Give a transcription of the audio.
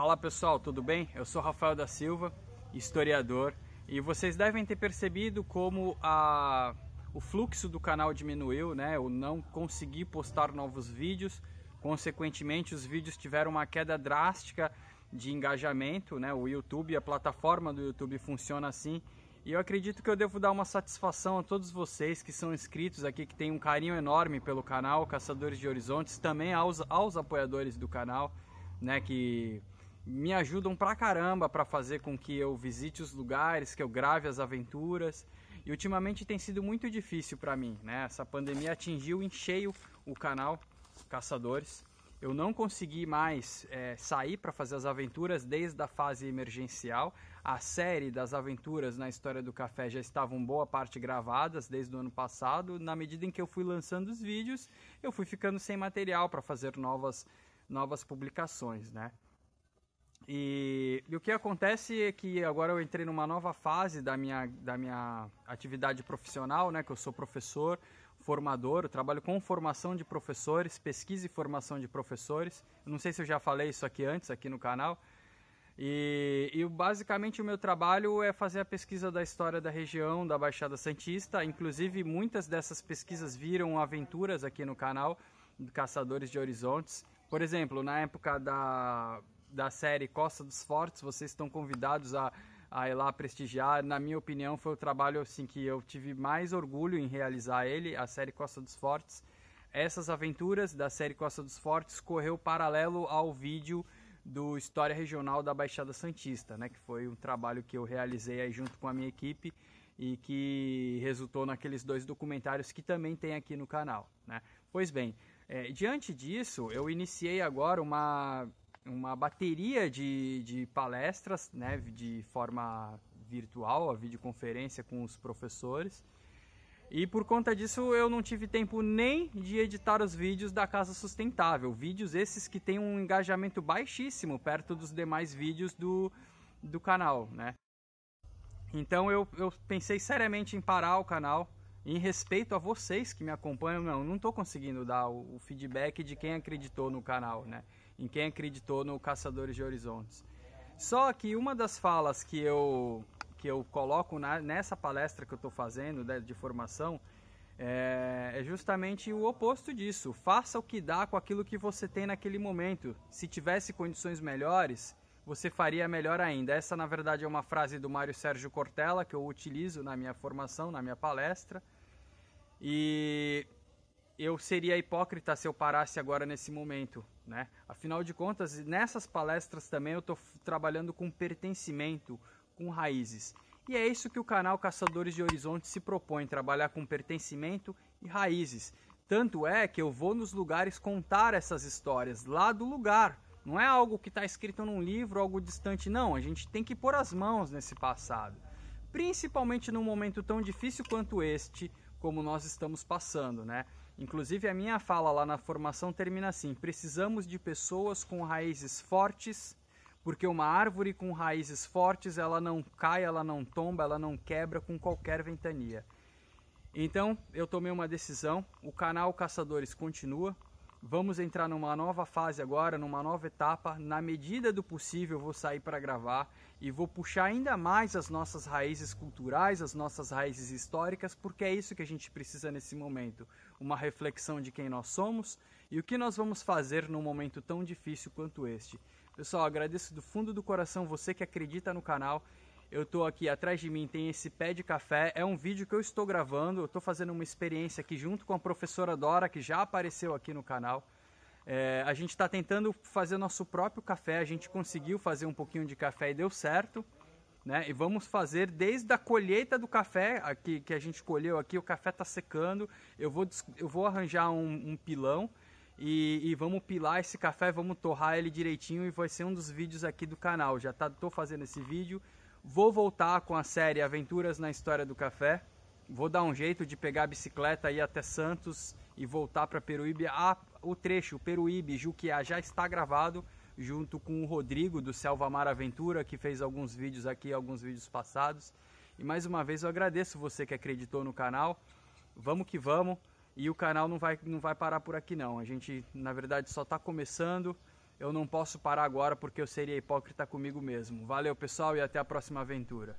Fala pessoal, tudo bem? Eu sou Rafael da Silva, historiador, e vocês devem ter percebido como a... o fluxo do canal diminuiu, né? Eu não consegui postar novos vídeos, consequentemente os vídeos tiveram uma queda drástica de engajamento, né? O YouTube, a plataforma do YouTube funciona assim, e eu acredito que eu devo dar uma satisfação a todos vocês que são inscritos aqui, que têm um carinho enorme pelo canal Caçadores de Horizontes, também aos, aos apoiadores do canal, né, que me ajudam pra caramba para fazer com que eu visite os lugares, que eu grave as aventuras. E ultimamente tem sido muito difícil para mim, né? Essa pandemia atingiu em cheio o canal Caçadores. Eu não consegui mais é, sair para fazer as aventuras desde a fase emergencial. A série das aventuras na história do café já estavam boa parte gravadas desde o ano passado. Na medida em que eu fui lançando os vídeos, eu fui ficando sem material para fazer novas, novas publicações, né? E, e, o que acontece é que agora eu entrei numa nova fase da minha, da minha atividade profissional, né? Que eu sou professor, formador, eu trabalho com formação de professores, pesquisa e formação de professores. Eu não sei se eu já falei isso aqui antes, aqui no canal. E, e basicamente o meu trabalho é fazer a pesquisa da história da região, da Baixada Santista. Inclusive, muitas dessas pesquisas viram aventuras aqui no canal, Caçadores de Horizontes. Por exemplo, na época da da série Costa dos Fortes, vocês estão convidados a, a ir lá prestigiar. Na minha opinião, foi o trabalho assim, que eu tive mais orgulho em realizar ele, a série Costa dos Fortes. Essas aventuras da série Costa dos Fortes correu paralelo ao vídeo do História Regional da Baixada Santista, né, que foi um trabalho que eu realizei aí junto com a minha equipe e que resultou naqueles dois documentários que também tem aqui no canal. Né? Pois bem, é, diante disso, eu iniciei agora uma uma bateria de, de palestras, né, de forma virtual, a videoconferência com os professores. E por conta disso eu não tive tempo nem de editar os vídeos da Casa Sustentável, vídeos esses que têm um engajamento baixíssimo perto dos demais vídeos do, do canal, né? Então eu, eu pensei seriamente em parar o canal, em respeito a vocês que me acompanham, não, não estou conseguindo dar o, o feedback de quem acreditou no canal, né? em quem acreditou no Caçadores de Horizontes. Só que uma das falas que eu, que eu coloco na, nessa palestra que eu estou fazendo de, né, de formação é, é, justamente o oposto disso. Faça o que dá com aquilo que você tem naquele momento. Se tivesse condições melhores, você faria melhor ainda. Essa, na verdade, é uma frase do Mário Sérgio Cortella que eu utilizo na minha formação, na minha palestra. E eu seria hipócrita se eu parasse agora nesse momento, né? Afinal de contas, nessas palestras também eu estou trabalhando com pertencimento, com raízes. E é isso que o canal Caçadores de Horizontes se propõe, trabalhar com pertencimento e raízes. Tanto é que eu vou nos lugares contar essas histórias, lá do lugar. Não é algo que está escrito num livro, algo distante, não. A gente tem que pôr as mãos nesse passado. Principalmente num momento tão difícil quanto este, como nós estamos passando, né? Inclusive, a minha fala lá na formação termina assim: precisamos de pessoas com raízes fortes, porque uma árvore com raízes fortes ela não cai, ela não tomba, ela não quebra com qualquer ventania. Então, eu tomei uma decisão. O canal Caçadores continua, Vamos entrar numa nova fase agora, numa nova etapa. Na medida do possível, vou sair para gravar e vou puxar ainda mais as nossas raízes culturais, as nossas raízes históricas, porque é isso que a gente precisa nesse momento. Uma reflexão de quem nós somos e o que nós vamos fazer num momento tão difícil quanto este. Pessoal, agradeço do fundo do coração você que acredita no canal eu estou aqui atrás de mim, tem esse pé de café. É um vídeo que eu estou gravando. Eu estou fazendo uma experiência aqui junto com a professora Dora, que já apareceu aqui no canal. É, a gente está tentando fazer nosso próprio café. A gente conseguiu fazer um pouquinho de café e deu certo. Né? E vamos fazer desde a colheita do café aqui, que a gente colheu aqui. O café está secando. Eu vou, eu vou arranjar um, um pilão e, e, vamos pilar esse café, vamos torrar ele direitinho e vai ser um dos vídeos aqui do canal. Já tá, fazendo esse vídeo Vou voltar com a série Aventuras na História do Café. Vou dar um jeito de pegar a bicicleta e ir até Santos e voltar para Peruíbe. Ah, o trecho Peruíbe Juquiá já está gravado junto com o Rodrigo do Selva Mar Aventura, que fez alguns vídeos aqui, alguns vídeos passados. E mais uma vez eu agradeço você que acreditou no canal. Vamos que vamos. E o canal não vai, não vai parar por aqui não. A gente, na verdade, só está começando. Eu não posso parar agora porque eu seria hipócrita comigo mesmo. Valeu, pessoal, e até a próxima aventura.